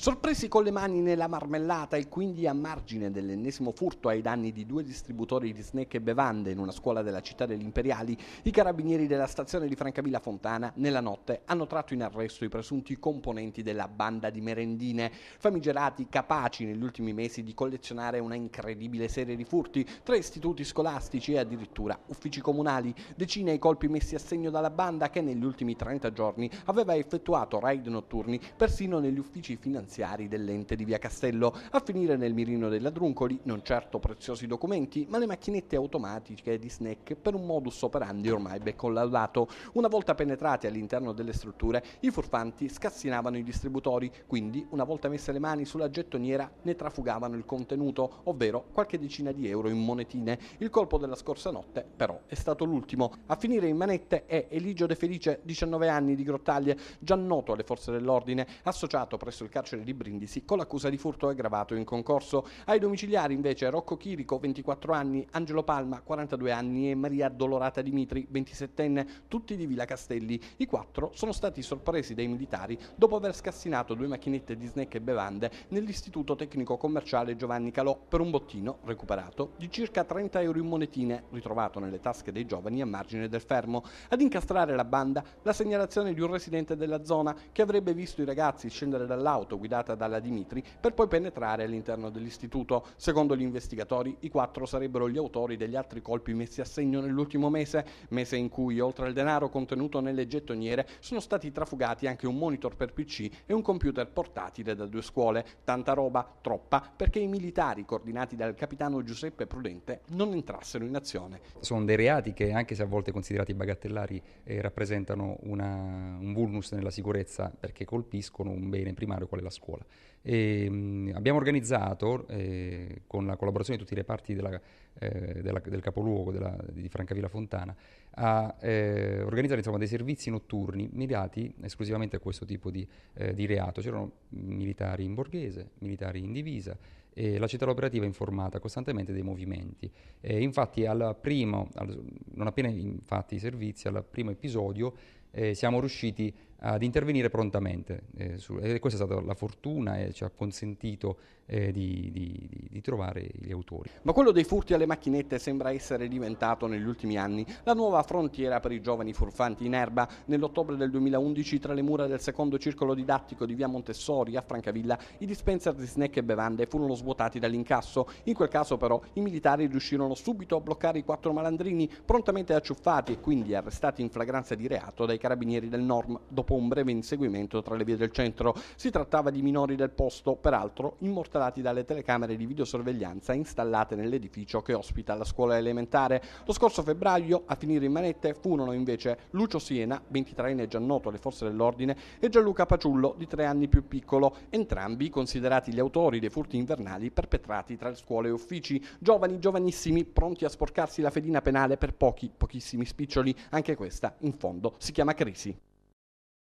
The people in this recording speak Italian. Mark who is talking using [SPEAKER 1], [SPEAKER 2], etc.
[SPEAKER 1] Sorpresi con le mani nella marmellata e quindi a margine dell'ennesimo furto ai danni di due distributori di snack e bevande in una scuola della città degli Imperiali, i carabinieri della stazione di Francavilla Fontana nella notte hanno tratto in arresto i presunti componenti della banda di merendine, famigerati capaci negli ultimi mesi di collezionare una incredibile serie di furti tra istituti scolastici e addirittura uffici comunali, decine i colpi messi a segno dalla banda che negli ultimi 30 giorni aveva effettuato raid notturni persino negli uffici finanziari finanziari dell'ente di Via Castello. A finire nel mirino dei ladruncoli non certo preziosi documenti, ma le macchinette automatiche di snack per un modus operandi ormai ben collaudato. Una volta penetrati all'interno delle strutture, i furfanti scassinavano i distributori, quindi una volta messe le mani sulla gettoniera ne trafugavano il contenuto, ovvero qualche decina di euro in monetine. Il colpo della scorsa notte però è stato l'ultimo. A finire in manette è Eligio De Felice, 19 anni di Grottaglie, già noto alle forze dell'ordine, associato presso il carcere carcere di Brindisi con l'accusa di furto aggravato in concorso. Ai domiciliari invece Rocco Chirico, 24 anni, Angelo Palma, 42 anni e Maria Dolorata Dimitri, 27enne, tutti di Villa Castelli. I quattro sono stati sorpresi dai militari dopo aver scassinato due macchinette di snack e bevande nell'istituto tecnico commerciale Giovanni Calò per un bottino recuperato di circa 30 euro in monetine ritrovato nelle tasche dei giovani a margine del fermo. Ad incastrare la banda la segnalazione di un residente della zona che avrebbe visto i ragazzi scendere dall'auto guidata dalla Dimitri, per poi penetrare all'interno dell'istituto. Secondo gli investigatori, i quattro sarebbero gli autori degli altri colpi messi a segno nell'ultimo mese, mese in cui, oltre al denaro contenuto nelle gettoniere, sono stati trafugati anche un monitor per PC e un computer portatile da due scuole. Tanta roba, troppa, perché i militari, coordinati dal capitano Giuseppe Prudente, non entrassero in azione.
[SPEAKER 2] Sono dei reati che, anche se a volte considerati bagattellari, eh, rappresentano una, un vulnus nella sicurezza perché colpiscono un bene primario quale è la scuola. E, ehm, mh, abbiamo organizzato, eh, con la collaborazione di tutti i reparti della, eh, della, del capoluogo della, di Francavilla Fontana, a eh, organizzare insomma, dei servizi notturni mirati esclusivamente a questo tipo di, eh, di reato. C'erano militari in borghese, militari in divisa, E la città operativa è informata costantemente dei movimenti. Eh, infatti, al primo, al, non appena infatti i servizi, al primo episodio eh, siamo riusciti ad intervenire prontamente. Eh, su, e questa è stata la fortuna e ci ha consentito eh, di, di, di, trovare gli autori.
[SPEAKER 1] Ma quello dei furti alle macchinette sembra essere diventato negli ultimi anni la nuova frontiera per i giovani furfanti in erba. Nell'ottobre del 2011 tra le mura del secondo circolo didattico di via Montessori a Francavilla i dispenser di snack e bevande furono svuotati dall'incasso. In quel caso però i militari riuscirono subito a bloccare i quattro malandrini prontamente acciuffati e quindi arrestati in flagranza di reato dai carabinieri del Norm dopo dopo un breve inseguimento tra le vie del centro. Si trattava di minori del posto, peraltro immortalati dalle telecamere di videosorveglianza installate nell'edificio che ospita la scuola elementare. Lo scorso febbraio a finire in manette furono invece Lucio Siena, 23enne già noto alle forze dell'ordine, e Gianluca Paciullo, di tre anni più piccolo, entrambi considerati gli autori dei furti invernali perpetrati tra scuole e uffici. Giovani, giovanissimi, pronti a sporcarsi la fedina penale per pochi, pochissimi spiccioli. Anche questa, in fondo, si chiama crisi.